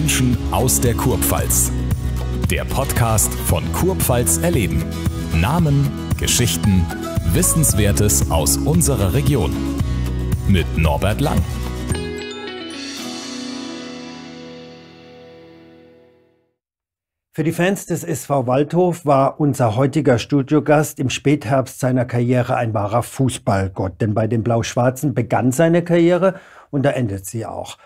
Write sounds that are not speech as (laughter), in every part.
Menschen aus der Kurpfalz. Der Podcast von Kurpfalz erleben. Namen, Geschichten, Wissenswertes aus unserer Region. Mit Norbert Lang. Für die Fans des SV Waldhof war unser heutiger Studiogast im Spätherbst seiner Karriere ein wahrer Fußballgott, denn bei den Blau-Schwarzen begann seine Karriere und da endet sie auch.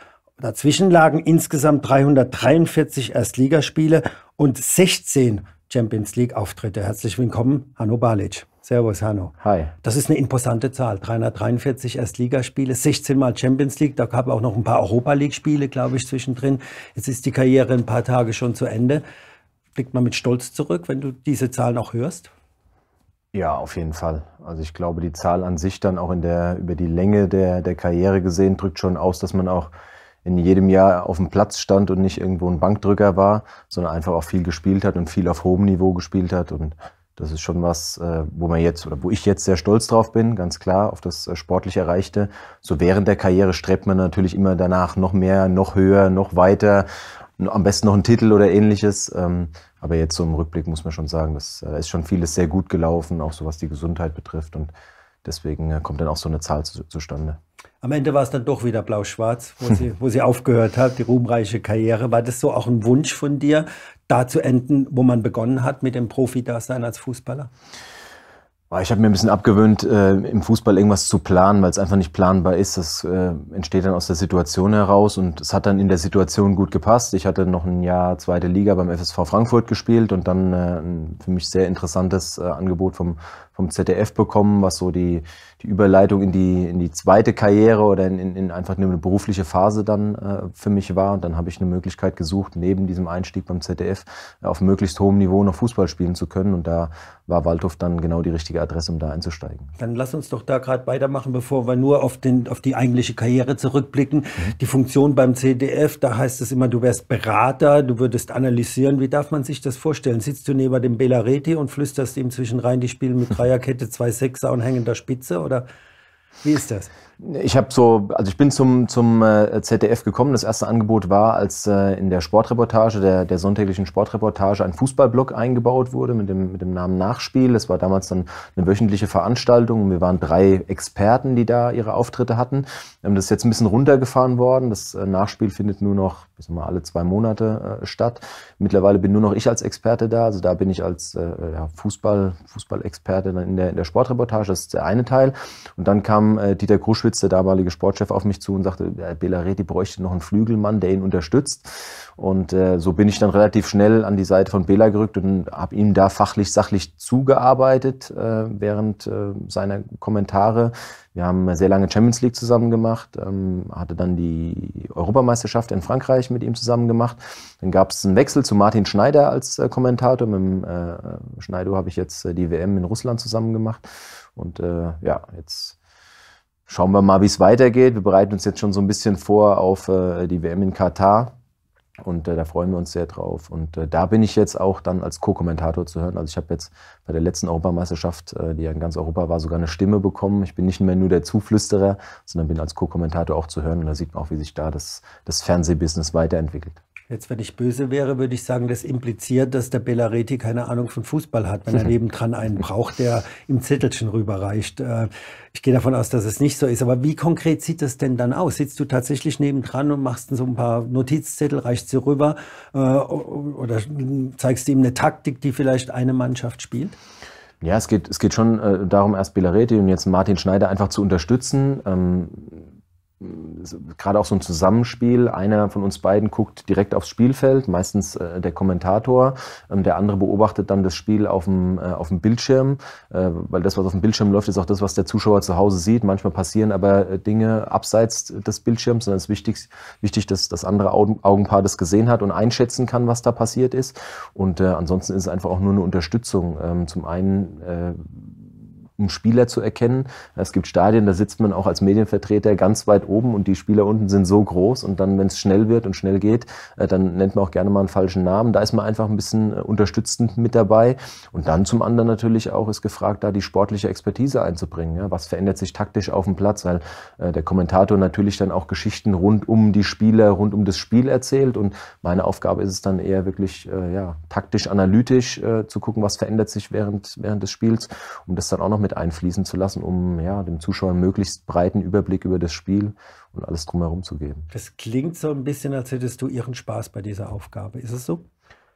Dazwischen lagen insgesamt 343 Erstligaspiele und 16 Champions League-Auftritte. Herzlich willkommen, Hanno Balic. Servus, Hanno. Hi. Das ist eine imposante Zahl. 343 Erstligaspiele, 16 Mal Champions League. Da gab es auch noch ein paar Europa League-Spiele, glaube ich, zwischendrin. Jetzt ist die Karriere ein paar Tage schon zu Ende. Blickt man mit Stolz zurück, wenn du diese Zahlen auch hörst? Ja, auf jeden Fall. Also ich glaube, die Zahl an sich dann auch in der, über die Länge der, der Karriere gesehen drückt schon aus, dass man auch in jedem Jahr auf dem Platz stand und nicht irgendwo ein Bankdrücker war, sondern einfach auch viel gespielt hat und viel auf hohem Niveau gespielt hat. Und das ist schon was, äh, wo man jetzt oder wo ich jetzt sehr stolz drauf bin, ganz klar, auf das äh, sportlich Erreichte. So während der Karriere strebt man natürlich immer danach noch mehr, noch höher, noch weiter, am besten noch einen Titel oder ähnliches. Ähm, aber jetzt so im Rückblick muss man schon sagen, das, äh, ist schon vieles sehr gut gelaufen, auch so was die Gesundheit betrifft. Und Deswegen äh, kommt dann auch so eine Zahl zu, zustande. Am Ende war es dann doch wieder blau-schwarz, wo sie, wo sie aufgehört hat, die ruhmreiche Karriere. War das so auch ein Wunsch von dir, da zu enden, wo man begonnen hat mit dem Profi-Dasein als Fußballer? Ah, ich habe mir ein bisschen abgewöhnt, äh, im Fußball irgendwas zu planen, weil es einfach nicht planbar ist. Das äh, entsteht dann aus der Situation heraus und es hat dann in der Situation gut gepasst. Ich hatte noch ein Jahr zweite Liga beim FSV Frankfurt gespielt und dann ein für mich sehr interessantes Angebot vom vom ZDF bekommen, was so die, die Überleitung in die, in die zweite Karriere oder in, in, einfach eine berufliche Phase dann äh, für mich war. Und dann habe ich eine Möglichkeit gesucht, neben diesem Einstieg beim ZDF äh, auf möglichst hohem Niveau noch Fußball spielen zu können. Und da war Waldhof dann genau die richtige Adresse, um da einzusteigen. Dann lass uns doch da gerade weitermachen, bevor wir nur auf, den, auf die eigentliche Karriere zurückblicken. Mhm. Die Funktion beim ZDF, da heißt es immer, du wärst Berater, du würdest analysieren. Wie darf man sich das vorstellen? Sitzt du neben dem Belareti und flüsterst ihm zwischen rein die spielen mit drei (laughs) Dreierkette, zwei Sechser und hängender Spitze oder wie ist das? Ich habe so, also ich bin zum, zum äh, ZDF gekommen. Das erste Angebot war, als äh, in der Sportreportage, der, der sonntäglichen Sportreportage, ein Fußballblock eingebaut wurde mit dem, mit dem Namen Nachspiel. Das war damals dann eine wöchentliche Veranstaltung. Wir waren drei Experten, die da ihre Auftritte hatten. Ähm, das ist jetzt ein bisschen runtergefahren worden. Das äh, Nachspiel findet nur noch ich sag mal, alle zwei Monate äh, statt. Mittlerweile bin nur noch ich als Experte da. Also da bin ich als äh, ja, Fußball, Fußball-Experte in der, in der Sportreportage. Das ist der eine Teil. Und dann kam äh, Dieter Gruschwitz, der damalige Sportchef, auf mich zu und sagte, äh, Reti bräuchte noch einen Flügelmann, der ihn unterstützt. Und äh, so bin ich dann relativ schnell an die Seite von Bela gerückt und habe ihm da fachlich, sachlich zugearbeitet äh, während äh, seiner Kommentare. Wir haben sehr lange Champions League zusammen gemacht, ähm, hatte dann die Europameisterschaft in Frankreich Österreich mit ihm zusammen gemacht. Dann gab es einen Wechsel zu Martin Schneider als äh, Kommentator. Mit äh, Schneider habe ich jetzt äh, die WM in Russland zusammen gemacht. Und äh, ja, jetzt schauen wir mal, wie es weitergeht. Wir bereiten uns jetzt schon so ein bisschen vor auf äh, die WM in Katar. Und äh, da freuen wir uns sehr drauf. Und äh, da bin ich jetzt auch dann als Co-Kommentator zu hören. Also ich habe jetzt bei der letzten Europameisterschaft, äh, die ja in ganz Europa war, sogar eine Stimme bekommen. Ich bin nicht mehr nur der Zuflüsterer, sondern bin als Co-Kommentator auch zu hören. Und da sieht man auch, wie sich da das, das Fernsehbusiness weiterentwickelt. Jetzt, wenn ich böse wäre, würde ich sagen, das impliziert, dass der Bellareti keine Ahnung von Fußball hat, wenn er (laughs) nebendran einen braucht, der im Zettelchen rüberreicht. Äh, ich gehe davon aus, dass es nicht so ist. Aber wie konkret sieht das denn dann aus? Sitzt du tatsächlich nebendran und machst so ein paar Notizzettel, reichst sie rüber äh, oder zeigst du ihm eine Taktik, die vielleicht eine Mannschaft spielt? Ja, es geht, es geht schon äh, darum, erst Bellareti und jetzt Martin Schneider einfach zu unterstützen ähm, gerade auch so ein Zusammenspiel. Einer von uns beiden guckt direkt aufs Spielfeld, meistens äh, der Kommentator. Ähm, der andere beobachtet dann das Spiel auf dem, äh, auf dem Bildschirm, äh, weil das, was auf dem Bildschirm läuft, ist auch das, was der Zuschauer zu Hause sieht. Manchmal passieren aber äh, Dinge abseits des Bildschirms, sondern es ist wichtig, wichtig dass das andere Augenpaar das gesehen hat und einschätzen kann, was da passiert ist. Und äh, ansonsten ist es einfach auch nur eine Unterstützung. Ähm, zum einen äh, um Spieler zu erkennen. Es gibt Stadien, da sitzt man auch als Medienvertreter ganz weit oben und die Spieler unten sind so groß und dann, wenn es schnell wird und schnell geht, äh, dann nennt man auch gerne mal einen falschen Namen. Da ist man einfach ein bisschen äh, unterstützend mit dabei. Und dann zum anderen natürlich auch ist gefragt, da die sportliche Expertise einzubringen. was verändert sich taktisch auf dem Platz? Weil äh, der Kommentator natürlich dann auch Geschichten rund um die Spieler, rund um das Spiel erzählt. Und meine Aufgabe ist es dann eher wirklich ja, taktisch, analytisch zu gucken, was verändert sich während, während des Spiels, um das dann auch noch mit einfließen zu lassen, um ja, dem Zuschauer einen möglichst breiten Überblick über das Spiel und alles drumherum zu geben. Das klingt so ein bisschen, als hättest du ihren Spaß bei dieser Aufgabe. Ist es so?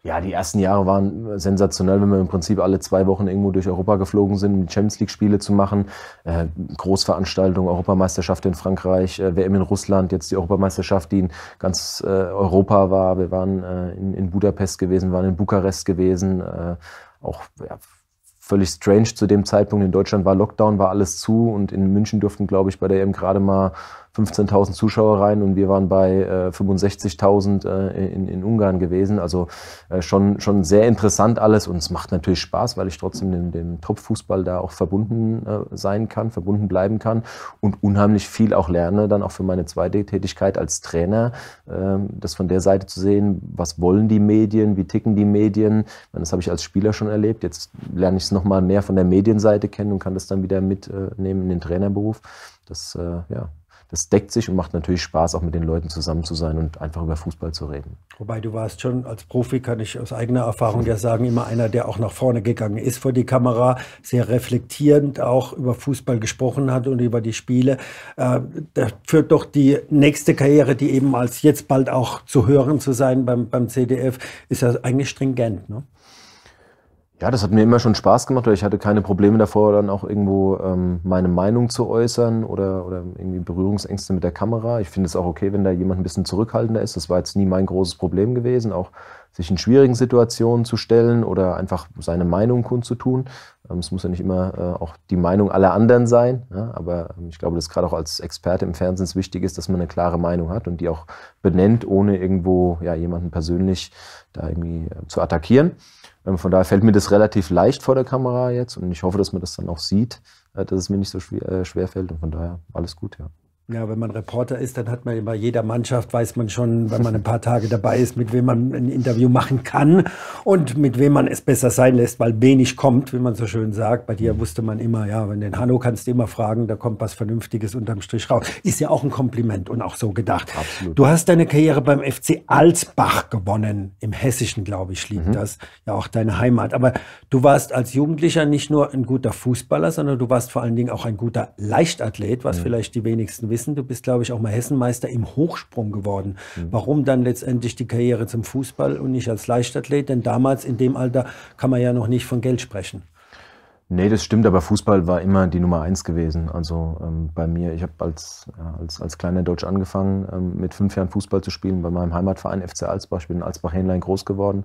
Ja, die ersten Jahre waren sensationell, wenn wir im Prinzip alle zwei Wochen irgendwo durch Europa geflogen sind, um Champions League-Spiele zu machen. Äh, Großveranstaltungen, Europameisterschaft in Frankreich, äh, WM in Russland, jetzt die Europameisterschaft, die in ganz äh, Europa war. Wir waren äh, in, Budapest gewesen, waren in Bukarest gewesen. Äh, auch ja, völlig strange zu dem Zeitpunkt. In Deutschland war Lockdown, war alles zu und in München durften, glaube ich, bei der EM gerade mal 15.000 Zuschauer rein und wir waren bei äh, 65.000 äh, in, in, Ungarn gewesen. Also äh, schon, schon sehr interessant alles und es macht natürlich Spaß, weil ich trotzdem dem, dem Top-Fußball da auch verbunden äh, sein kann, verbunden bleiben kann und unheimlich viel auch lerne, dann auch für meine zweite Tätigkeit als Trainer, ähm, das von der Seite zu sehen, was wollen die Medien, wie ticken die Medien. Das habe ich als Spieler schon erlebt. Jetzt lerne ich es nochmal mehr von der Medienseite kennen und kann das dann wieder mitnehmen in den Trainerberuf. Das äh, ja, das deckt sich und macht natürlich Spaß, auch mit den Leuten zusammen zu sein und einfach über Fußball zu reden. Wobei du warst schon als Profi, kann ich aus eigener Erfahrung ja sagen, immer einer, der auch nach vorne gegangen ist vor die Kamera, sehr reflektierend auch über Fußball gesprochen hat und über die Spiele. Äh, da führt doch die nächste Karriere, die eben als jetzt bald auch zu hören zu sein beim, beim CDF, ist ja eigentlich stringent. Ne? Ja, das hat mir immer schon Spaß gemacht, weil ich hatte keine Probleme davor, dann auch irgendwo ähm, meine Meinung zu äußern oder, oder irgendwie Berührungsängste mit der Kamera. Ich finde es auch okay, wenn da jemand ein bisschen zurückhaltender ist. Das war jetzt nie mein großes Problem gewesen, auch sich in schwierigen Situationen zu stellen oder einfach seine Meinung kundzutun. Ähm, es muss ja nicht immer äh, auch die Meinung aller anderen sein, ja? Ne? aber ähm, ich glaube, dass gerade auch als Experte im Fernsehen es wichtig ist, dass man eine klare Meinung hat und die auch benennt, ohne irgendwo ja, jemanden persönlich da irgendwie äh, zu attackieren. Ähm, von daher fällt mir das relativ leicht vor der Kamera jetzt und ich hoffe, dass man das dann auch sieht, äh, dass es mir nicht so schwer, äh, fällt und von daher alles gut, ja. Ja, wenn man Reporter ist, dann hat man immer jeder Mannschaft, weiß man schon, wenn man ein paar Tage dabei ist, mit wem man ein Interview machen kann und mit wem man es besser sein lässt, weil wenig kommt, wie man so schön sagt. Bei dir wusste man immer, ja, wenn den Hanno kannst du immer fragen, da kommt was Vernünftiges unterm Strich raus. Ist ja auch ein Kompliment und auch so gedacht. Absolut. Du hast deine Karriere beim FC Alsbach gewonnen. Im Hessischen, glaube ich, liegt mhm. das. Ja, auch deine Heimat. Aber du warst als Jugendlicher nicht nur ein guter Fußballer, sondern du warst vor allen Dingen auch ein guter Leichtathlet, was mhm. vielleicht die wenigsten wissen wissen, du bist, glaube ich, auch mal Hessenmeister im Hochsprung geworden. Mhm. Warum dann letztendlich die Karriere zum Fußball und nicht als Leichtathlet? Denn damals, in dem Alter, kann man ja noch nicht von Geld sprechen. Nee, das stimmt, aber Fußball war immer die Nummer eins gewesen. Also ähm, bei mir, ich habe als, ja, als, als kleiner Deutsch angefangen, ähm, mit fünf Jahren Fußball zu spielen bei meinem Heimatverein FC Alsbach. Ich bin in Alsbach-Hähnlein groß geworden.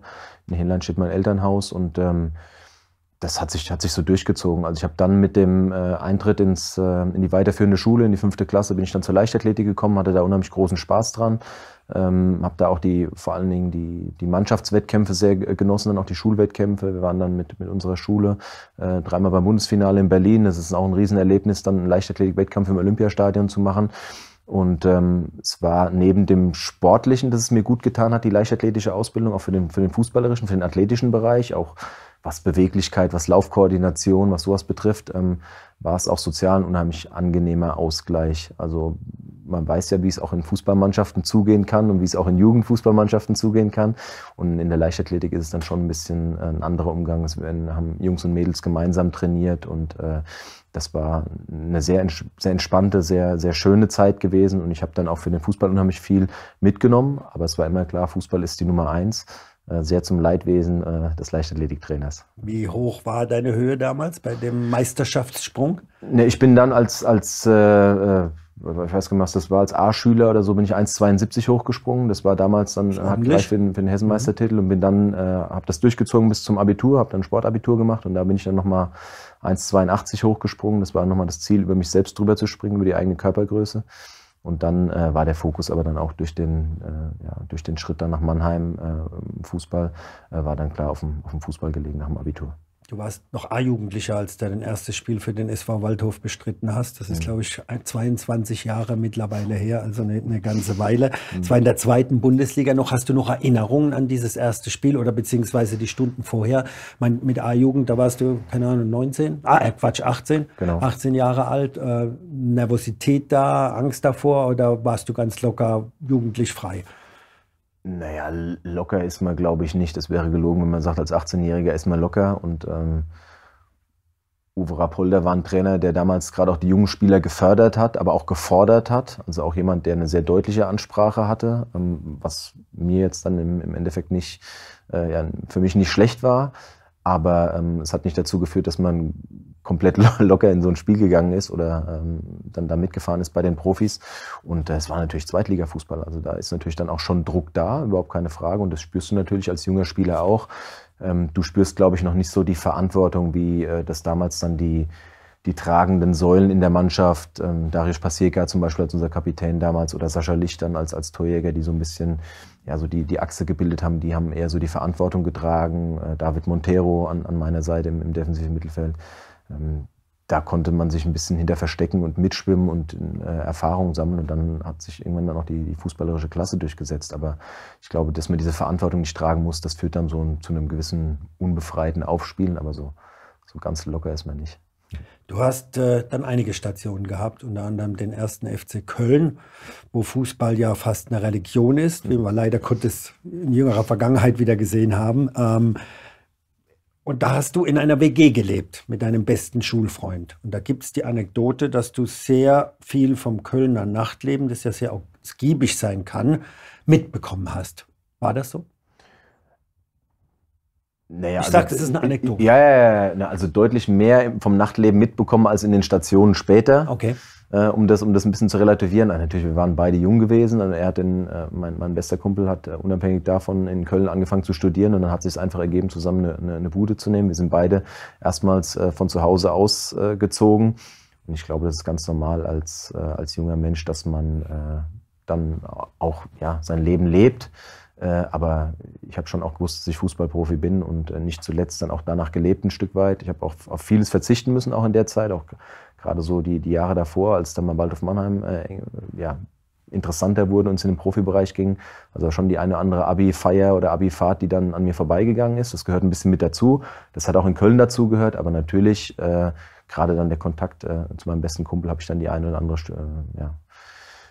In Hähnlein steht mein Elternhaus und ähm, das hat sich, hat sich so durchgezogen. Also ich habe dann mit dem äh, Eintritt ins, äh, in die weiterführende Schule, in die fünfte Klasse, bin ich dann zur Leichtathletik gekommen, hatte da unheimlich großen Spaß dran. Ähm, habe da auch die, vor allen Dingen die, die Mannschaftswettkämpfe sehr genossen, dann auch die Schulwettkämpfe. Wir waren dann mit, mit unserer Schule äh, dreimal beim Bundesfinale in Berlin. Das ist auch ein Riesenerlebnis, dann einen Leichtathletik-Wettkampf im Olympiastadion zu machen. Und ähm, es war neben dem Sportlichen, dass es mir gut getan hat, die leichtathletische Ausbildung, auch für den, für den fußballerischen, für den athletischen Bereich, auch was Beweglichkeit, was Laufkoordination, was sowas betrifft, ähm, war es auch sozial ein unheimlich angenehmer Ausgleich. Also man weiß ja, wie es auch in Fußballmannschaften zugehen kann und wie es auch in Jugendfußballmannschaften zugehen kann. Und in der Leichtathletik ist es dann schon ein bisschen äh, ein anderer Umgang. Wir haben Jungs und Mädels gemeinsam trainiert und äh, das war eine sehr, sehr entspannte, sehr, sehr schöne Zeit gewesen. Und ich habe dann auch für den Fußball unheimlich viel mitgenommen. Aber es war immer klar, Fußball ist die Nummer eins. Äh, sehr zum Leidwesen äh, des Leichtathletiktrainers. Wie hoch war deine Höhe damals bei dem Meisterschaftssprung? Ne, ich bin dann als, als äh, äh, ich weiß gar nicht, was das war, als A-Schüler oder so bin ich 1,72 hochgesprungen. Das war damals dann, hat gleich für den, für den Hessenmeistertitel und bin dann, äh, habe das durchgezogen bis zum Abitur, habe dann Sportabitur gemacht und da bin ich dann nochmal 1,82 hochgesprungen. Das war nochmal das Ziel, über mich selbst drüber zu springen, über die eigene Körpergröße. Und dann äh, war der Fokus aber dann auch durch den, äh, ja, durch den Schritt dann nach Mannheim äh, Fußball, äh, war dann klar auf dem, auf dem Fußball gelegen nach dem Abitur. Du warst noch A-Jugendlicher, als du dein erstes Spiel für den SV Waldhof bestritten hast. Das ist, mhm. glaube ich, 22 Jahre mittlerweile her, also eine, eine ganze Weile. Es mhm. war in der zweiten Bundesliga noch. Hast du noch Erinnerungen an dieses erste Spiel oder beziehungsweise die Stunden vorher? Mein, mit A-Jugend, da warst du, keine Ahnung, 19? Ah, äh, Quatsch, 18. Genau. 18 Jahre alt. Äh, Nervosität da, Angst davor oder warst du ganz locker jugendlich frei? Naja, locker ist man, glaube ich, nicht. Das wäre gelogen, wenn man sagt, als 18-Jähriger ist man locker. Und ähm, Uwe Rapolder war ein Trainer, der damals gerade auch die jungen Spieler gefördert hat, aber auch gefordert hat. Also auch jemand, der eine sehr deutliche Ansprache hatte, ähm, was mir jetzt dann im, im Endeffekt nicht, äh, ja, für mich nicht schlecht war. Aber ähm, es hat nicht dazu geführt, dass man komplett locker in so ein Spiel gegangen ist oder ähm, dann da mitgefahren ist bei den Profis. Und äh, es war natürlich Zweitligafußball. Also da ist natürlich dann auch schon Druck da, überhaupt keine Frage. Und das spürst du natürlich als junger Spieler auch. Ähm, du spürst, glaube ich, noch nicht so die Verantwortung, wie äh, das damals dann die, die tragenden Säulen in der Mannschaft, ähm, Darius Pasieka zum Beispiel als unser Kapitän damals oder Sascha Licht dann als, als Torjäger, die so ein bisschen ja, so die, die Achse gebildet haben, die haben eher so die Verantwortung getragen. Äh, David Montero an, an meiner Seite im, im defensiven Mittelfeld. Ähm, da konnte man sich ein bisschen hinter verstecken und mitschwimmen und äh, Erfahrungen sammeln. Und dann hat sich irgendwann dann auch die, die, fußballerische Klasse durchgesetzt. Aber ich glaube, dass man diese Verantwortung nicht tragen muss, das führt dann so ein, zu einem gewissen unbefreiten Aufspielen. Aber so, so ganz locker ist man nicht. Du hast äh, dann einige Stationen gehabt, unter anderem den ersten FC Köln, wo Fußball ja fast eine Religion ist, wie wir leider Gottes in jüngerer Vergangenheit wieder gesehen haben. Ähm, und da hast du in einer WG gelebt mit deinem besten Schulfreund. Und da gibt es die Anekdote, dass du sehr viel vom Kölner Nachtleben, das ja sehr ausgiebig sein kann, mitbekommen hast. War das so? Naja, ich sage, also, das ist eine Anekdote. Ja, ja, ja. Also deutlich mehr vom Nachtleben mitbekommen als in den Stationen später. Okay äh, um, das, um das ein bisschen zu relativieren. Also natürlich, wir waren beide jung gewesen. Also er hat den, äh, mein, mein bester Kumpel hat äh, unabhängig davon in Köln angefangen zu studieren und dann hat es sich einfach ergeben, zusammen eine, eine, eine, Bude zu nehmen. Wir sind beide erstmals äh, von zu Hause ausgezogen. Äh, gezogen. Und ich glaube, das ist ganz normal als, als junger Mensch, dass man dann auch ja, sein Leben lebt. aber ich habe schon auch gewusst, dass ich Fußballprofi bin und nicht zuletzt dann auch danach gelebt ein Stück weit. Ich habe auch auf vieles verzichten müssen, auch in der Zeit, auch gerade so die, die Jahre davor, als dann mal Waldhof Mannheim äh, ja, interessanter wurde und es in den Profibereich ging. Also schon die eine oder andere Abi-Feier oder Abi-Fahrt, die dann an mir vorbeigegangen ist. Das gehört ein bisschen mit dazu. Das hat auch in Köln dazu gehört, aber natürlich äh, gerade dann der Kontakt äh, zu meinem besten Kumpel habe ich dann die eine oder andere äh, ja,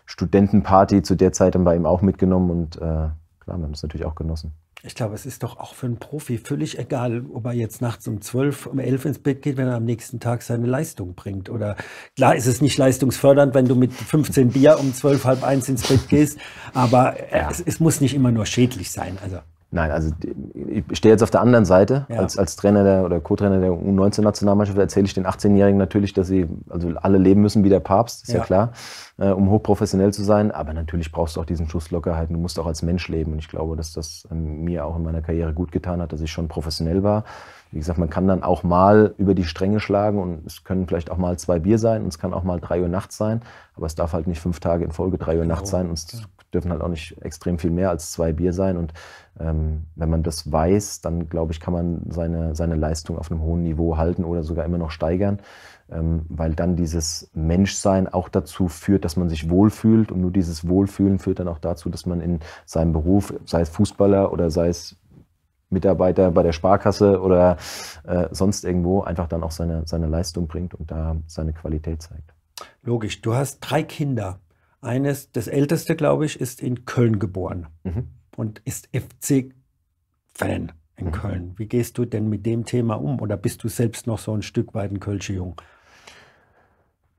Studentenparty zu der Zeit dann bei ihm auch mitgenommen und äh, klar, wir haben es natürlich auch genossen. Ich glaube, es ist doch auch für einen Profi völlig egal, ob er jetzt nachts um zwölf, um elf ins Bett geht, wenn er am nächsten Tag seine Leistung bringt. Oder klar ist es nicht leistungsfördernd, wenn du mit 15 Bier um zwölf, halb eins ins Bett gehst, aber ja. es, es, muss nicht immer nur schädlich sein. Also. Nein, also ich stehe jetzt auf der anderen Seite. Ja. Als, als Trainer der, oder Co-Trainer der U19-Nationalmannschaft erzähle ich den 18-Jährigen natürlich, dass sie also alle leben müssen wie der Papst, ist ja, ja klar, äh, um hochprofessionell zu sein. Aber natürlich brauchst du auch diesen Schuss Lockerheiten. Du musst auch als Mensch leben. Und ich glaube, dass das mir auch in meiner Karriere gut getan hat, dass ich schon professionell war. Wie gesagt, man kann dann auch mal über die Stränge schlagen und es können vielleicht auch mal zwei Bier sein und es kann auch mal drei Uhr nachts sein. Aber es darf halt nicht fünf Tage in Folge drei Uhr genau. nachts sein und es dürfen halt auch nicht extrem viel mehr als zwei Bier sein. Und ähm, wenn man das weiß, dann glaube ich, kann man seine, seine Leistung auf einem hohen Niveau halten oder sogar immer noch steigern, ähm, weil dann dieses Menschsein auch dazu führt, dass man sich wohlfühlt. Und nur dieses Wohlfühlen führt dann auch dazu, dass man in seinem Beruf, sei es Fußballer oder sei es Mitarbeiter bei der Sparkasse oder äh, sonst irgendwo einfach dann auch seine, seine Leistung bringt und da seine Qualität zeigt. Logisch, du hast drei Kinder. Eines, das älteste, glaube ich, ist in Köln geboren mhm. und ist FC-Fan in mhm. Köln. Wie gehst du denn mit dem Thema um? Oder bist du selbst noch so ein Stück weit ein Kölsche Jung?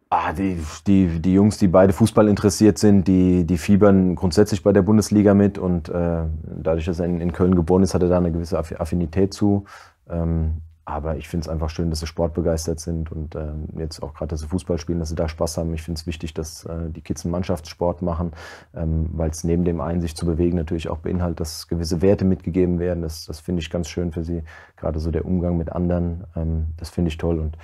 Ah, die, die, die Jungs, die beide Fußball interessiert sind, die, die fiebern grundsätzlich bei der Bundesliga mit und äh, dadurch, dass er in, in, Köln geboren ist, hat er da eine gewisse Affinität zu. Ähm, aber ich finde es einfach schön, dass sie sportbegeistert sind und ähm, jetzt auch gerade, dass sie Fußball spielen, dass sie da Spaß haben. Ich finde es wichtig, dass äh, die Kids einen Mannschaftssport machen, ähm, weil es neben dem einen sich zu bewegen natürlich auch beinhaltet, dass gewisse Werte mitgegeben werden. Das, das finde ich ganz schön für sie. Gerade so der Umgang mit anderen, ähm, das finde ich toll. Und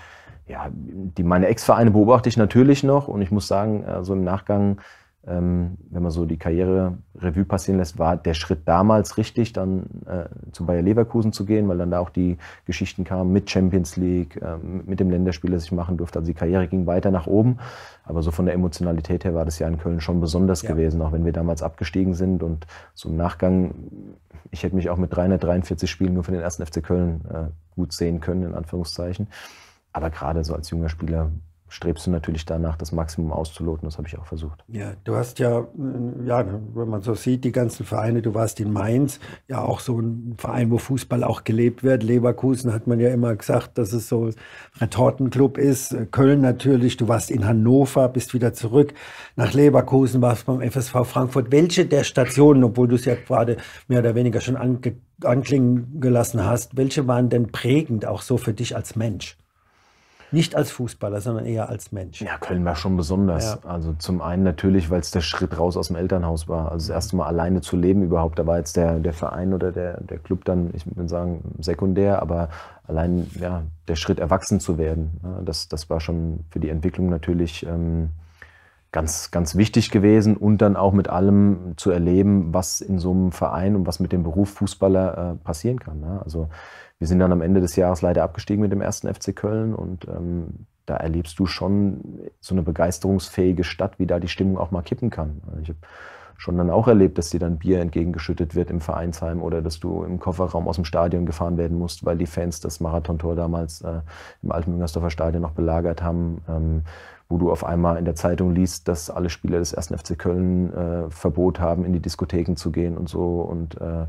ja, die, meine Ex-Vereine beobachte ich natürlich noch und ich muss sagen, äh, so im Nachgang ähm, wenn man so die Karriere Revue passieren lässt, war der Schritt damals richtig, dann äh, zu Bayer Leverkusen zu gehen, weil dann da auch die Geschichten kamen mit Champions League, ähm, mit dem Länderspiel, das ich machen durfte. Also die Karriere ging weiter nach oben. Aber so von der Emotionalität her war das ja in Köln schon besonders ja. gewesen, auch wenn wir damals abgestiegen sind. Und so im Nachgang, ich hätte mich auch mit 343 Spielen nur für den ersten FC Köln äh, gut sehen können, in Anführungszeichen. Aber gerade so als junger Spieler strebst du natürlich danach, das Maximum auszuloten. Das habe ich auch versucht. Ja, du hast ja, äh, ja, wenn man so sieht, die ganzen Vereine, du warst in Mainz, ja auch so ein Verein, wo Fußball auch gelebt wird. Leverkusen hat man ja immer gesagt, dass es so ein Retortenclub ist. Köln natürlich, du warst in Hannover, bist wieder zurück nach Leverkusen, warst beim FSV Frankfurt. Welche der Stationen, obwohl du es ja gerade mehr oder weniger schon anklingen gelassen hast, welche waren denn prägend auch so für dich als Mensch? Nicht als Fußballer, sondern eher als Mensch. Ja, Köln war schon besonders. Ja. Also zum einen natürlich, weil es der Schritt raus aus dem Elternhaus war. Also das erste Mal alleine zu leben überhaupt. Da war jetzt der, der Verein oder der, der Club dann, ich würde sagen, sekundär, aber allein ja, der Schritt erwachsen zu werden, ne, das, das war schon für die Entwicklung natürlich. Ähm, ganz, ganz wichtig gewesen und dann auch mit allem zu erleben, was in so einem Verein und was mit dem Beruf Fußballer äh, passieren kann. Ne? Also wir sind dann am Ende des Jahres leider abgestiegen mit dem ersten FC Köln und ähm, da erlebst du schon so eine begeisterungsfähige Stadt, wie da die Stimmung auch mal kippen kann. Also, ich habe schon dann auch erlebt, dass dir dann Bier entgegengeschüttet wird im Vereinsheim oder dass du im Kofferraum aus dem Stadion gefahren werden musst, weil die Fans das Marathontor damals äh, im alten Müngersdorfer Stadion noch belagert haben. Ähm, wo du auf einmal in der Zeitung liest, dass alle Spieler des 1. FC Köln äh, Verbot haben, in die Diskotheken zu gehen und so. Und äh,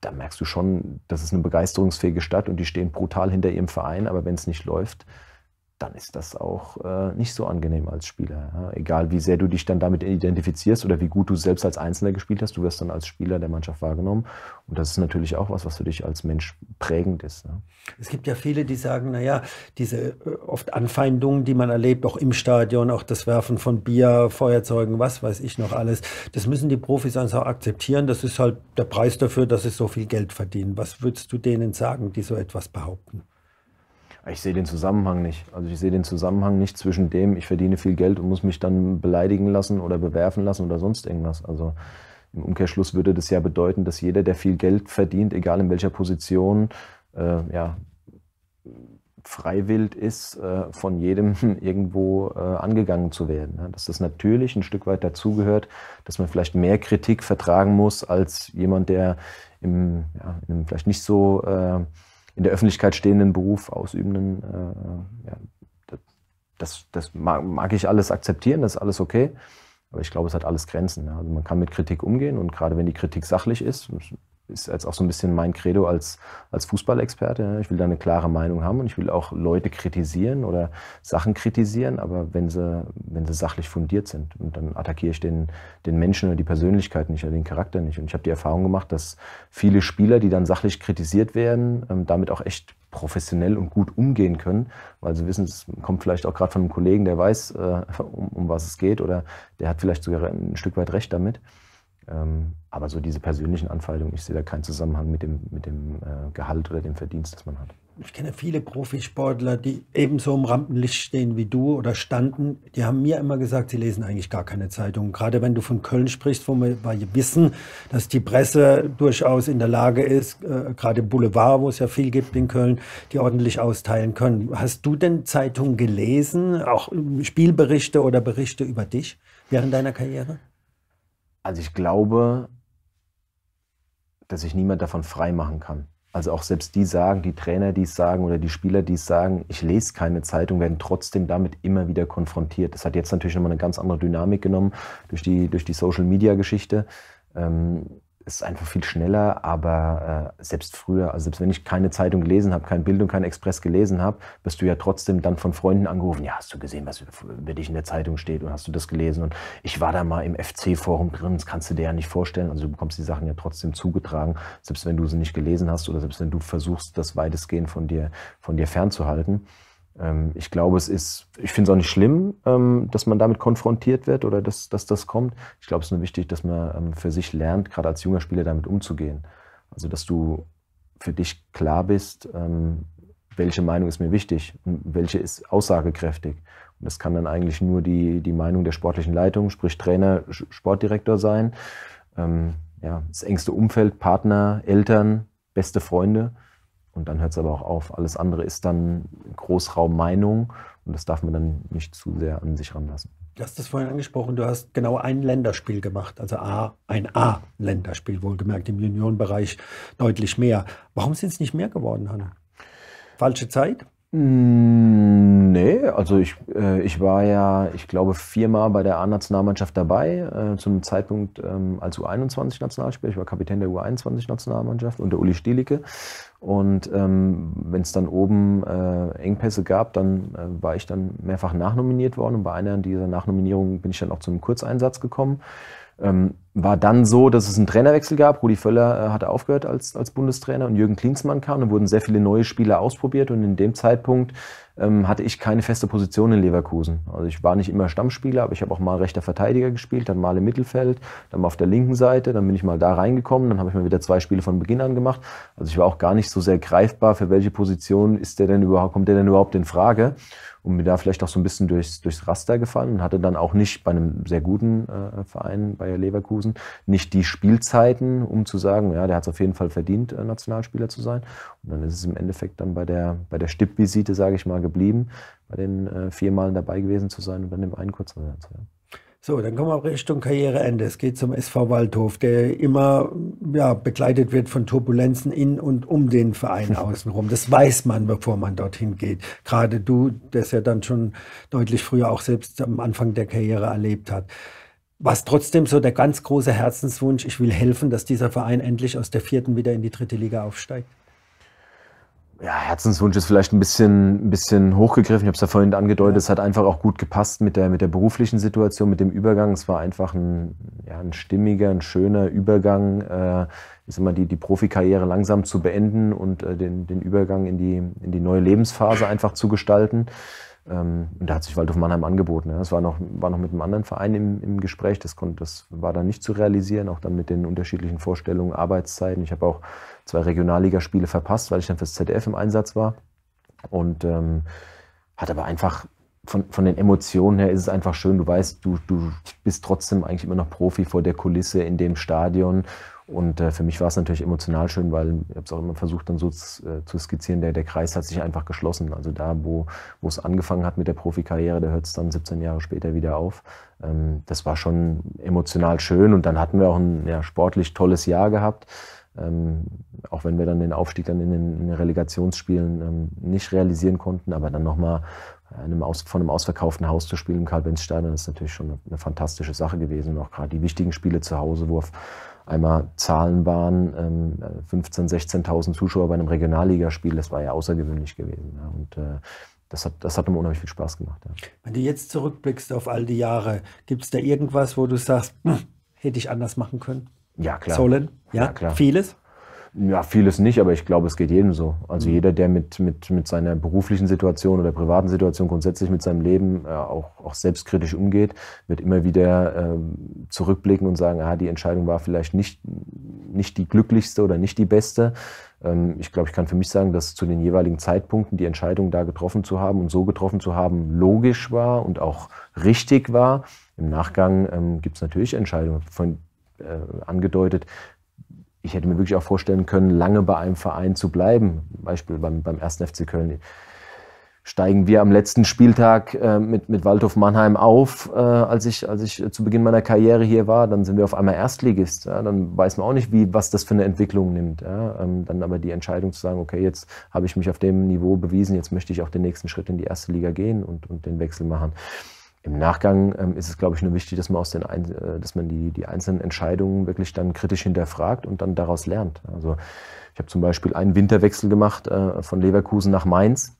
da merkst du schon, das ist eine begeisterungsfähige Stadt und die stehen brutal hinter ihrem Verein, aber wenn es nicht läuft, dann ist das auch äh, nicht so angenehm als Spieler. Ja? Egal wie sehr du dich dann damit identifizierst oder wie gut du selbst als Einzelner gespielt hast, du wirst dann als Spieler der Mannschaft wahrgenommen. Und das ist natürlich auch was, was für dich als Mensch prägend ist. Ne? Es gibt ja viele, die sagen, naja, diese äh, oft Anfeindungen, die man erlebt, auch im Stadion, auch das Werfen von Bier, Feuerzeugen, was weiß ich noch alles, das müssen die Profis einfach also akzeptieren. Das ist halt der Preis dafür, dass sie so viel Geld verdienen. Was würdest du denen sagen, die so etwas behaupten? Ah, ich sehe den Zusammenhang nicht. Also ich sehe den Zusammenhang nicht zwischen dem, ich verdiene viel Geld und muss mich dann beleidigen lassen oder bewerfen lassen oder sonst irgendwas. Also im Umkehrschluss würde das ja bedeuten, dass jeder, der viel Geld verdient, egal in welcher Position, äh, ja, freiwillig ist, äh, von jedem (laughs) irgendwo äh, angegangen zu werden. Ne? dass das natürlich ein Stück weit dazugehört, dass man vielleicht mehr Kritik vertragen muss als jemand, der im, ja, in einem vielleicht nicht so äh, in der Öffentlichkeit stehenden Beruf ausübenden, äh, ja, das, das mag, mag, ich alles akzeptieren, das ist alles okay. Aber ich glaube, es hat alles Grenzen. Also man kann mit Kritik umgehen und gerade wenn die Kritik sachlich ist, ist jetzt auch so ein bisschen mein Credo als, als Fußballexperte. Ne? Ich will da eine klare Meinung haben und ich will auch Leute kritisieren oder Sachen kritisieren, aber wenn sie, wenn sie sachlich fundiert sind. Und dann attackiere ich den, den Menschen oder die Persönlichkeit nicht oder den Charakter nicht. Und ich habe die Erfahrung gemacht, dass viele Spieler, die dann sachlich kritisiert werden, ähm, damit auch echt professionell und gut umgehen können, weil sie wissen, es kommt vielleicht auch gerade von einem Kollegen, der weiß, äh, (laughs) um, um was es geht oder der hat vielleicht sogar ein Stück weit recht damit. Ähm, aber so diese persönlichen Anfeindungen, ich sehe da keinen Zusammenhang mit dem, mit dem äh, Gehalt oder dem Verdienst, das man hat. Ich kenne viele Profisportler, die ebenso im Rampenlicht stehen wie du oder standen. Die haben mir immer gesagt, sie lesen eigentlich gar keine Zeitungen. Gerade wenn du von Köln sprichst, wo wir wissen, dass die Presse durchaus in der Lage ist, äh, gerade Boulevard, wo es ja viel gibt in Köln, die ordentlich austeilen können. Hast du denn Zeitungen gelesen, auch Spielberichte oder Berichte über dich während deiner Karriere? Also ich glaube, dass sich niemand davon frei machen kann. Also auch selbst die sagen, die Trainer, die es sagen oder die Spieler, die es sagen, ich lese keine Zeitung, werden trotzdem damit immer wieder konfrontiert. Das hat jetzt natürlich nochmal eine ganz andere Dynamik genommen durch die, durch die Social-Media-Geschichte. Ähm, ist einfach viel schneller, aber äh, selbst früher, also selbst wenn ich keine Zeitung gelesen habe, Bild und kein Express gelesen habe, wirst du ja trotzdem dann von Freunden angerufen, ja, hast du gesehen, was über dich in der Zeitung steht und hast du das gelesen und ich war da mal im FC-Forum drin, das kannst du dir ja nicht vorstellen. Also du bekommst die Sachen ja trotzdem zugetragen, selbst wenn du sie nicht gelesen hast oder selbst wenn du versuchst, das weitestgehend von dir, von dir fernzuhalten. Ähm, ich glaube, es ist, ich finde es auch nicht schlimm, ähm, dass man damit konfrontiert wird oder dass, dass das kommt. Ich glaube, es ist nur wichtig, dass man ähm, für sich lernt, gerade als junger Spieler damit umzugehen. Also, dass du für dich klar bist, welche Meinung ist mir wichtig und welche ist aussagekräftig. Und das kann dann eigentlich nur die, die Meinung der sportlichen Leitung, sprich Trainer, Sportdirektor sein. ja, das engste Umfeld, Partner, Eltern, beste Freunde. Und dann hört es aber auch auf. Alles andere ist dann Großraummeinung und das darf man dann nicht zu sehr an sich ranlassen. Du hast das vorhin angesprochen, du hast genau ein Länderspiel gemacht, also A, ein A-Länderspiel, wohlgemerkt im Juniorenbereich deutlich mehr. Warum sind es nicht mehr geworden, Hanna? Falsche Zeit? Hm, nee, also ich, äh, ich war ja, ich glaube, viermal bei der A-Nationalmannschaft dabei, äh, zum Zeitpunkt ähm, als U21-Nationalspieler. Ich war Kapitän der U21-Nationalmannschaft unter Uli Stielicke. Und ähm, wenn es dann oben äh, Engpässe gab, dann äh, war ich dann mehrfach nachnominiert worden. Und bei einer dieser Nachnominierungen bin ich dann auch zum Kurzeinsatz gekommen. Ähm, war dann so, dass es einen Trainerwechsel gab. Rudi Völler äh, hatte aufgehört als, als Bundestrainer und Jürgen Klinsmann kam. und wurden sehr viele neue Spieler ausprobiert und in dem Zeitpunkt ähm, hatte ich keine feste Position in Leverkusen. Also ich war nicht immer Stammspieler, aber ich habe auch mal rechter Verteidiger gespielt, dann mal im Mittelfeld, dann mal auf der linken Seite, dann bin ich mal da reingekommen, dann habe ich mal wieder zwei Spiele von Beginn an gemacht. Also ich war auch gar nicht so sehr greifbar, für welche Position ist der denn überhaupt, kommt der denn überhaupt in Frage und mir da vielleicht auch so ein bisschen durchs, durchs Raster gefallen und hatte dann auch nicht bei einem sehr guten äh, Verein, bei Leverkusen, nicht die Spielzeiten, um zu sagen, ja, der hat es auf jeden Fall verdient, äh, Nationalspieler zu sein. Und dann ist es im Endeffekt dann bei der, bei der Stippvisite, sage ich mal, geblieben, bei den äh, viermalen dabei gewesen zu sein und dann im einen Kurzeinsatz. Ja. So, dann kommen wir Richtung Karriereende. Es geht zum SV Waldhof, der immer ja, begleitet wird von Turbulenzen in und um den Verein (laughs) außenrum. Das weiß man, bevor man dorthin geht. Gerade du, der es ja dann schon deutlich früher auch selbst am Anfang der Karriere erlebt hat. Was trotzdem so der ganz große Herzenswunsch, ich will helfen, dass dieser Verein endlich aus der vierten wieder in die dritte Liga aufsteigt ja, Herzenswunsch ist vielleicht ein bisschen, ein bisschen hochgegriffen. Ich habe es ja vorhin angedeutet, es hat einfach auch gut gepasst mit der, mit der beruflichen Situation, mit dem Übergang. Es war einfach ein, ja, ein stimmiger, ein schöner Übergang, äh, ist immer die, die Profikarriere langsam zu beenden und äh, den, den Übergang in die, in die neue Lebensphase einfach zu gestalten. Ähm, und da hat sich Waldhof Mannheim angeboten. Ja. Das war noch, war noch mit einem anderen Verein im, im Gespräch. Das, konnte, das war dann nicht zu realisieren, auch dann mit den unterschiedlichen Vorstellungen, Arbeitszeiten. Ich habe auch zwei Regionalligaspiele verpasst, weil ich dann fürs ZDF im Einsatz war. Und ähm, hat aber einfach von, von den Emotionen her ist es einfach schön. Du weißt, du, du bist trotzdem eigentlich immer noch Profi vor der Kulisse in dem Stadion und äh, für mich war es natürlich emotional schön, weil ich habe es auch immer versucht, dann so zu, äh, zu skizzieren, der, der Kreis hat sich einfach geschlossen. Also da, wo wo es angefangen hat mit der Profikarriere, da hört es dann 17 Jahre später wieder auf. Ähm, das war schon emotional schön und dann hatten wir auch ein ja, sportlich tolles Jahr gehabt. Ähm, auch wenn wir dann den Aufstieg dann in den, in den Relegationsspielen ähm, nicht realisieren konnten, aber dann nochmal einem aus, von einem ausverkauften Haus zu spielen im Karl-Benz-Stadion ist natürlich schon eine, eine fantastische Sache gewesen. Und auch gerade die wichtigen Spiele zu Hause, wo auf einmal Zahlen waren, 15.000, 16 16.000 Zuschauer bei einem Regionalligaspiel, das war ja außergewöhnlich gewesen. Und äh, das hat, das hat mir unheimlich viel Spaß gemacht. Wenn du jetzt zurückblickst auf all die Jahre, gibt es da irgendwas, wo du sagst, hm, hätte ich anders machen können? Ja, klar. Sollen? Ja, ja klar. Vieles? Ja, vieles nicht, aber ich glaube, es geht jedem so. Also mhm. jeder, der mit, mit, mit seiner beruflichen Situation oder privaten Situation grundsätzlich mit seinem Leben äh, auch, auch selbstkritisch umgeht, wird immer wieder ähm, zurückblicken und sagen, ah, die Entscheidung war vielleicht nicht, nicht die glücklichste oder nicht die beste. Ähm, ich glaube, ich kann für mich sagen, dass zu den jeweiligen Zeitpunkten die Entscheidung da getroffen zu haben und so getroffen zu haben, logisch war und auch richtig war. Im Nachgang ähm, gibt es natürlich Entscheidungen, von, äh, angedeutet, ich hätte mir wirklich auch vorstellen können, lange bei einem Verein zu bleiben. Beispiel beim, beim 1. FC Köln. Steigen wir am letzten Spieltag äh, mit, mit Waldhof Mannheim auf, äh, als ich, als ich zu Beginn meiner Karriere hier war, dann sind wir auf einmal Erstligist. Ja? Dann weiß man auch nicht, wie, was das für eine Entwicklung nimmt. Ja? Ähm, dann aber die Entscheidung zu sagen, okay, jetzt habe ich mich auf dem Niveau bewiesen, jetzt möchte ich auch den nächsten Schritt in die erste Liga gehen und, und den Wechsel machen. Im Nachgang ähm, ist es, glaube ich, nur wichtig, dass man, aus den ein, äh, dass man die, die einzelnen Entscheidungen wirklich dann kritisch hinterfragt und dann daraus lernt. Also ich habe zum Beispiel einen Winterwechsel gemacht äh, von Leverkusen nach Mainz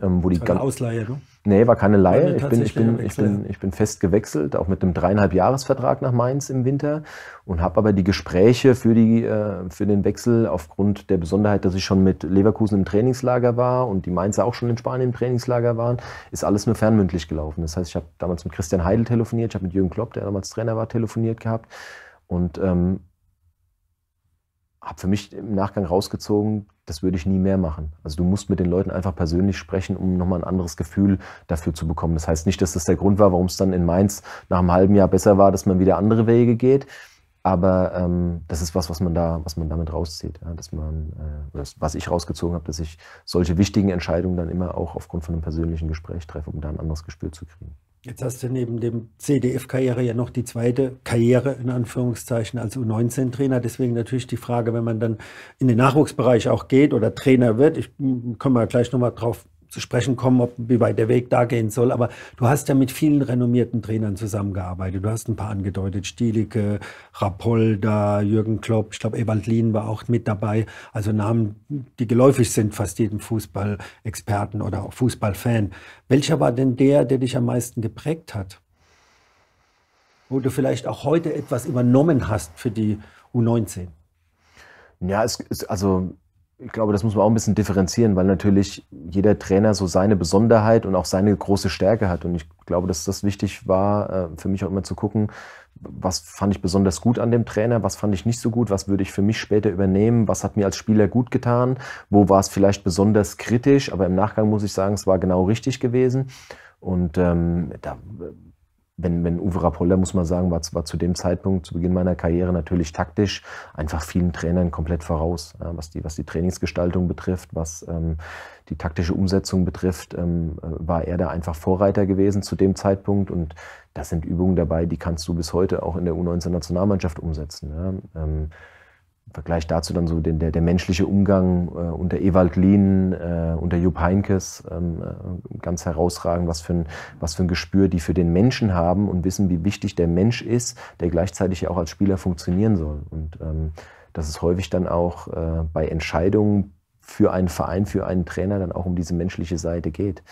ähm, wo das die war eine Ausleihe, ne? Nee, war keine Leihe. Ich bin, ich, bin, ich, bin, ich bin fest gewechselt, auch mit einem dreieinhalb Jahresvertrag nach Mainz im Winter und habe aber die Gespräche für, die, äh, für den Wechsel aufgrund der Besonderheit, dass ich schon mit Leverkusen im Trainingslager war und die Mainzer auch schon in Spanien im Trainingslager waren, ist alles nur fernmündlich gelaufen. Das heißt, ich habe damals mit Christian Heidel telefoniert, ich habe mit Jürgen Klopp, der damals Trainer war, telefoniert gehabt und ähm, habe für mich im Nachgang rausgezogen, das würde ich nie mehr machen. Also du musst mit den Leuten einfach persönlich sprechen, um nochmal ein anderes Gefühl dafür zu bekommen. Das heißt nicht, dass das der Grund war, warum es dann in Mainz nach einem halben Jahr besser war, dass man wieder andere Wege geht. Aber ähm, das ist was, was man da, was man damit rauszieht, ja? dass man, äh, das, was ich rausgezogen habe, dass ich solche wichtigen Entscheidungen dann immer auch aufgrund von einem persönlichen Gespräch treffe, um da ein anderes Gespür zu kriegen. Jetzt hast du neben dem CDF-Karriere ja noch die zweite Karriere in Anführungszeichen als U19-Trainer. Deswegen natürlich die Frage, wenn man dann in den Nachwuchsbereich auch geht oder Trainer wird, ich hm, komme ja gleich nochmal drauf zu sprechen kommen, ob, wie weit der Weg da gehen soll. Aber du hast ja mit vielen renommierten Trainern zusammengearbeitet. Du hast ein paar angedeutet. Stielicke, Rapolda, Jürgen Klopp. Ich glaube, Ewald Lien war auch mit dabei. Also Namen, die geläufig sind fast jedem Fußballexperten oder auch Fußballfan. Welcher war denn der, der dich am meisten geprägt hat? Wo du vielleicht auch heute etwas übernommen hast für die U19? Ja, es, es, also ich glaube, das muss man auch ein bisschen differenzieren, weil natürlich jeder Trainer so seine Besonderheit und auch seine große Stärke hat. Und ich glaube, dass das wichtig war, äh, für mich auch immer zu gucken, was fand ich besonders gut an dem Trainer, was fand ich nicht so gut, was würde ich für mich später übernehmen, was hat mir als Spieler gut getan, wo war es vielleicht besonders kritisch, aber im Nachgang muss ich sagen, es war genau richtig gewesen. Und ähm, da wenn, wenn Uwe Rapolda, muss man sagen, war, war zu dem Zeitpunkt, zu Beginn meiner Karriere natürlich taktisch einfach vielen Trainern komplett voraus, ja, was, die, was die Trainingsgestaltung betrifft, was ähm, die taktische Umsetzung betrifft, ähm, äh, war er da einfach Vorreiter gewesen zu dem Zeitpunkt und da sind Übungen dabei, die kannst du bis heute auch in der U19-Nationalmannschaft umsetzen. Ja. Ähm, im Vergleich dazu dann so den, der, der menschliche Umgang äh, unter Ewald Lien, äh, unter Jupp Heinkes, ähm, äh, ganz herausragend, was für, ein, was für ein Gespür die für den Menschen haben und wissen, wie wichtig der Mensch ist, der gleichzeitig ja auch als Spieler funktionieren soll. Und ähm, dass es häufig dann auch äh, bei Entscheidungen für einen Verein, für einen Trainer dann auch um diese menschliche Seite geht.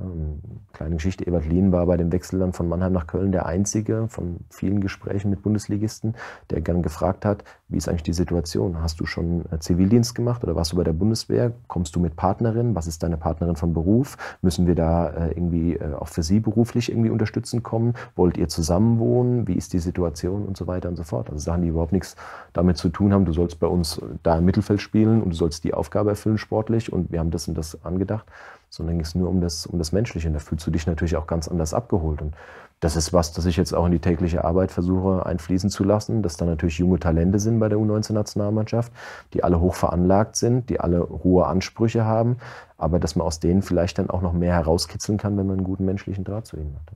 Ähm, kleine Geschichte, Ebert Lien war bei dem Wechsel dann von Mannheim nach Köln der einzige von vielen Gesprächen mit Bundesligisten, der gern gefragt hat, wie ist eigentlich die Situation? Hast du schon äh, Zivildienst gemacht oder warst du bei der Bundeswehr? Kommst du mit Partnerin? Was ist deine Partnerin von Beruf? Müssen wir da äh, irgendwie äh, auch für sie beruflich irgendwie unterstützen kommen? Wollt ihr zusammen wohnen? Wie ist die Situation und so weiter und so fort? Also Sachen, die überhaupt nichts damit zu tun haben. Du sollst bei uns da im Mittelfeld spielen und du sollst die Aufgabe erfüllen sportlich und wir haben das und das angedacht sondern ging es nur um das, um das Menschliche. Und da fühlst du dich natürlich auch ganz anders abgeholt. Und das ist was, das ich jetzt auch in die tägliche Arbeit versuche einfließen zu lassen, dass da natürlich junge Talente sind bei der U19-Nationalmannschaft, die alle hoch veranlagt sind, die alle hohe Ansprüche haben, aber dass man aus denen vielleicht dann auch noch mehr herauskitzeln kann, wenn man einen guten menschlichen Draht zu ihnen hat.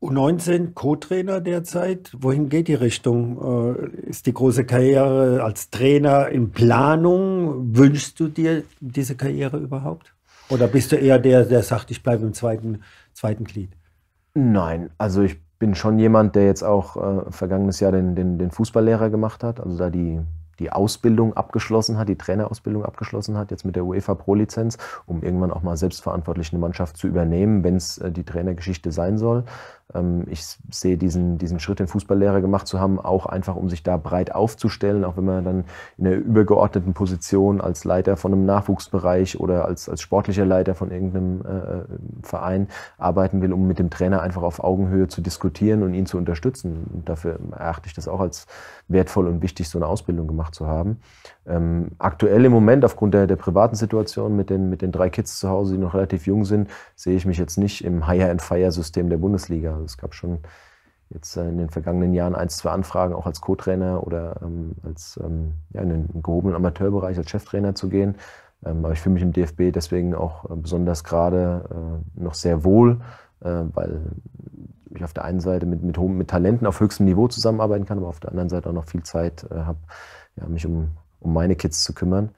U19 Co-Trainer derzeit. Wohin geht die Richtung? Äh, ist die große Karriere als Trainer in Planung? Wünschst du dir diese Karriere überhaupt? Oder bist du eher der, der sagt, ich bleibe im zweiten, zweiten Glied? Nein, also ich bin schon jemand, der jetzt auch äh, vergangenes Jahr den, den, den Fußballlehrer gemacht hat, also da die, die Ausbildung abgeschlossen hat, die Trainerausbildung abgeschlossen hat, jetzt mit der UEFA Pro-Lizenz, um irgendwann auch mal selbstverantwortlich eine Mannschaft zu übernehmen, wenn es äh, die Trainergeschichte sein soll. Ähm, ich sehe diesen, diesen Schritt, den Fußballlehrer gemacht zu haben, auch einfach, um sich da breit aufzustellen, auch wenn man dann in der übergeordneten Position als Leiter von einem Nachwuchsbereich oder als, als sportlicher Leiter von irgendeinem äh, äh, Verein arbeiten will, um mit dem Trainer einfach auf Augenhöhe zu diskutieren und ihn zu unterstützen. Und dafür erachte ich das auch als wertvoll und wichtig, so eine Ausbildung gemacht zu haben. Ähm, aktuell im Moment, aufgrund der, der privaten Situation mit den, mit den drei Kids zu Hause, die noch relativ jung sind, sehe ich mich jetzt nicht im hire and fire system der Bundesliga. Also es gab schon jetzt äh, in den vergangenen Jahren ein, zwei Anfragen, auch als Co-Trainer oder ähm, als ähm, ja, in den gehobenen Amateurbereich als Cheftrainer zu gehen. Ähm, aber ich fühle mich im DFB deswegen auch äh, besonders gerade äh, noch sehr wohl, äh, weil ich auf der einen Seite mit, mit, mit Talenten auf höchstem Niveau zusammenarbeiten kann, aber auf der anderen Seite auch noch viel Zeit äh, habe, ja, mich um, um meine Kids zu kümmern.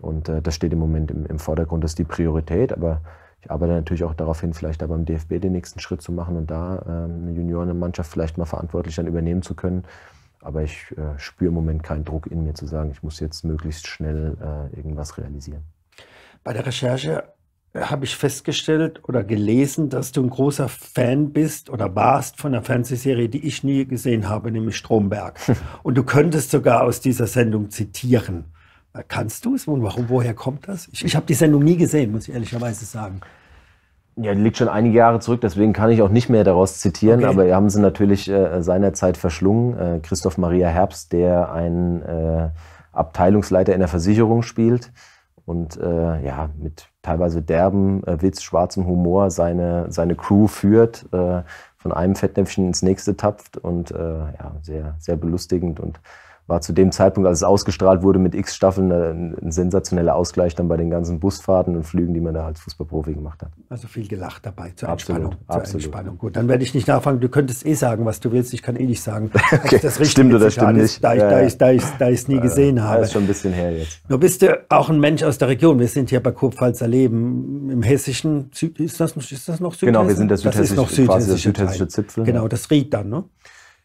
Und äh, das steht im Moment im, im Vordergrund, das ist die Priorität. Aber ich arbeite natürlich auch darauf hin, vielleicht da beim DFB den nächsten Schritt zu machen und da ähm, eine Juniorenmannschaft vielleicht mal verantwortlich dann übernehmen zu können. Aber ich äh, spüre im Moment keinen Druck in mir zu sagen, ich muss jetzt möglichst schnell äh, irgendwas realisieren. Bei der Recherche äh, habe ich festgestellt oder gelesen, dass du ein großer Fan bist oder warst von einer Fernsehserie, die ich nie gesehen habe, nämlich Stromberg. (laughs) Und du könntest sogar aus dieser Sendung zitieren. Äh, kannst du es? Und warum, woher kommt das? Ich, ich habe die Sendung nie gesehen, muss ich ehrlicherweise sagen. Ja, die liegt schon einige Jahre zurück, deswegen kann ich auch nicht mehr daraus zitieren, okay. aber wir haben sie natürlich äh, seinerzeit verschlungen. Äh, Christoph Maria Herbst, der einen äh, Abteilungsleiter in der Versicherung spielt und äh, ja, mit teilweise derben äh, Witz, schwarzem Humor seine, seine Crew führt, von einem Fettnäpfchen ins nächste tapft und ja, sehr, sehr belustigend und war zu dem Zeitpunkt, als es ausgestrahlt wurde mit x Staffeln, äh, ein, ein sensationeller Ausgleich dann bei den ganzen Busfahrten und Flügen, die man da als Fußballprofi gemacht hat. Also viel gelacht dabei zur absolut, Entspannung. Zur absolut. Entspannung. Gut, dann werde ich nicht nachfragen. Du könntest eh sagen, was du willst. Ich kann eh nicht sagen, (laughs) okay. das richtig stimmt oder stimmt nicht. Da ich es da ich, da ich, da nie äh, gesehen habe. Das ist schon ein bisschen her jetzt. Nur bist du auch ein Mensch aus der Region. Wir sind hier bei Kurpfalzer Leben im hessischen. ist, das, ist das noch Südhessen? Genau, wir sind der südhessische, das ist noch südhessische, quasi der südhessische Zipfel. Genau, das Ried dann, ne?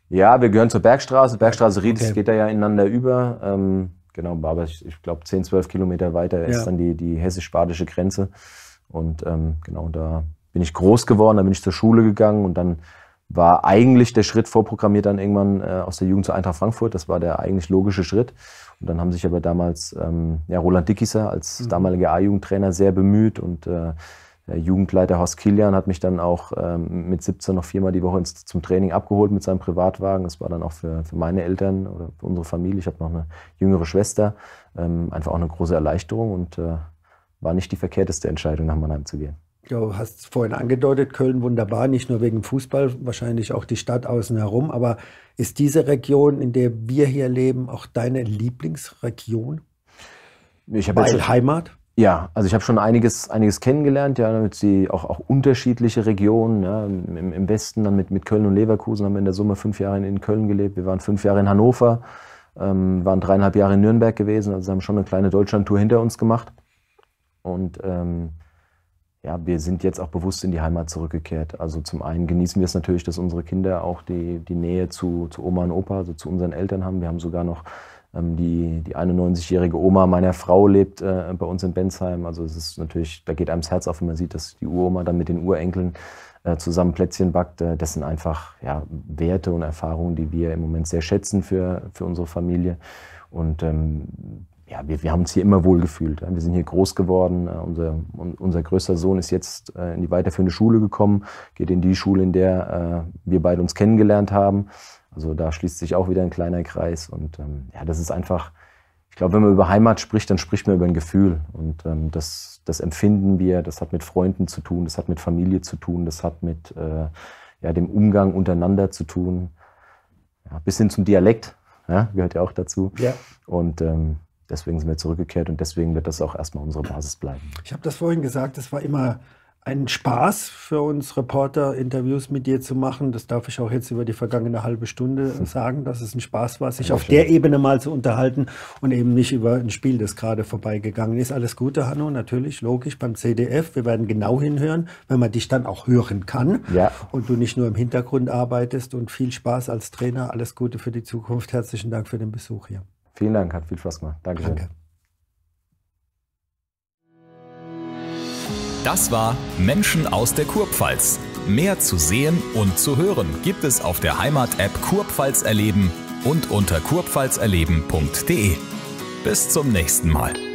Ja, wir gehören zur Bergstraße. Bergstraße Ried, okay. geht da ja ineinander über. Ähm, genau, aber ich, ich glaube 10, 12 Kilometer weiter ist dann die, die hessisch-badische Grenze. Und ähm, genau da bin ich groß geworden, da bin ich zur Schule gegangen und dann war eigentlich der Schritt vorprogrammiert dann irgendwann äh, aus der Jugend zur Eintracht Frankfurt. Das war der eigentlich logische Schritt. Und dann haben sich aber damals ähm, ja, Roland Dickieser als mhm. damaliger A-Jugendtrainer sehr bemüht und äh, Jugendleiter Horst Kilian hat mich dann auch ähm, mit 17 noch viermal die Woche ins, zum Training abgeholt mit seinem Privatwagen. Das war dann auch für, für meine Eltern oder unsere Familie. Ich habe noch eine jüngere Schwester. Ähm, einfach auch eine große Erleichterung und äh, war nicht die verkehrteste Entscheidung, nach Mannheim zu gehen. Du hast vorhin angedeutet, Köln wunderbar, nicht nur wegen Fußball, wahrscheinlich auch die Stadt außen herum. Aber ist diese Region, in der wir hier leben, auch deine Lieblingsregion? Ich Weil jetzt, Heimat? Ja, also ich habe schon einiges, einiges kennengelernt, ja, damit sie auch, auch unterschiedliche Regionen, ja, im, im, Westen dann mit, mit Köln und Leverkusen haben wir in der Summe fünf Jahre in, Köln gelebt, wir waren fünf Jahre in Hannover, ähm, waren dreieinhalb Jahre in Nürnberg gewesen, also haben schon eine kleine Deutschlandtour hinter uns gemacht und ähm, ja, wir sind jetzt auch bewusst in die Heimat zurückgekehrt. Also zum einen genießen wir es natürlich, dass unsere Kinder auch die, die Nähe zu, zu Oma und Opa, also zu unseren Eltern haben. Wir haben sogar noch ähm, die, die 91-jährige Oma meiner Frau lebt äh, bei uns in Bensheim. Also es ist natürlich, da geht einem das Herz auf, wenn man sieht, dass die Uroma dann mit den Urenkeln äh, zusammen Plätzchen backt. Äh, das sind einfach ja, Werte und Erfahrungen, die wir im Moment sehr schätzen für, für unsere Familie. Und ähm, ja, wir, wir haben uns hier immer wohl gefühlt. Wir sind hier groß geworden. Äh, unser, unser größter Sohn ist jetzt äh, in die weiterführende Schule gekommen, geht in die Schule, in der äh, wir beide uns kennengelernt haben. Also da schließt sich auch wieder ein kleiner Kreis. Und ähm, ja, das ist einfach, ich glaube, wenn man über Heimat spricht, dann spricht man über ein Gefühl. Und ähm, das, das empfinden wir, das hat mit Freunden zu tun, das hat mit Familie zu tun, das hat mit äh, ja, dem Umgang untereinander zu tun. Ja, bis hin zum Dialekt, ja, gehört ja auch dazu. Ja. Und ähm, deswegen sind wir zurückgekehrt und deswegen wird das auch erstmal unsere Basis bleiben. Ich habe das vorhin gesagt, es war immer ein Spaß für uns Reporter, Interviews mit dir zu machen. Das darf ich auch jetzt über die vergangene halbe Stunde hm. sagen, dass es ein Spaß war, sich ja, auf schön. der Ebene mal zu unterhalten und eben nicht über ein Spiel, das gerade vorbeigegangen ist. Alles Gute, Hanno, natürlich, logisch, beim CDF. Wir werden genau hinhören, wenn man dich dann auch hören kann ja. und du nicht nur im Hintergrund arbeitest. Und viel Spaß als Trainer, alles Gute für die Zukunft. Herzlichen Dank für den Besuch hier. Vielen Dank, hat viel Spaß gemacht. Dankeschön. Danke. Das war Menschen aus der Kurpfalz. Mehr zu sehen und zu hören gibt es auf der Heimat-App Kurpfalz erleben und unter kurpfalzerleben.de. Bis zum nächsten Mal.